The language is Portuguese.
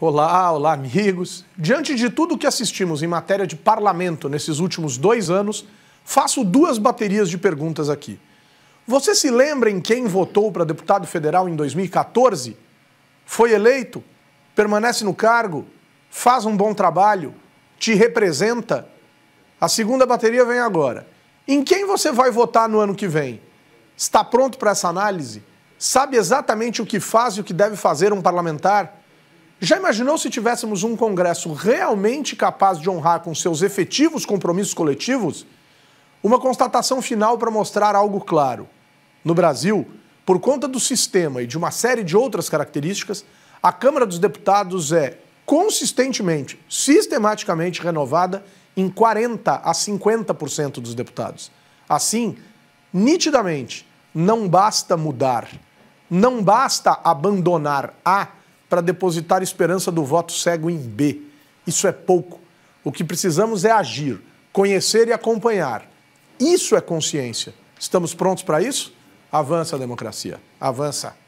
Olá, olá amigos. Diante de tudo que assistimos em matéria de parlamento nesses últimos dois anos, faço duas baterias de perguntas aqui. Você se lembra em quem votou para deputado federal em 2014? Foi eleito? Permanece no cargo? Faz um bom trabalho? Te representa? A segunda bateria vem agora. Em quem você vai votar no ano que vem? Está pronto para essa análise? Sabe exatamente o que faz e o que deve fazer um parlamentar? Já imaginou se tivéssemos um Congresso realmente capaz de honrar com seus efetivos compromissos coletivos? Uma constatação final para mostrar algo claro. No Brasil, por conta do sistema e de uma série de outras características, a Câmara dos Deputados é consistentemente, sistematicamente renovada em 40 a 50% dos deputados. Assim, nitidamente, não basta mudar, não basta abandonar a para depositar esperança do voto cego em B. Isso é pouco. O que precisamos é agir, conhecer e acompanhar. Isso é consciência. Estamos prontos para isso? Avança a democracia. Avança.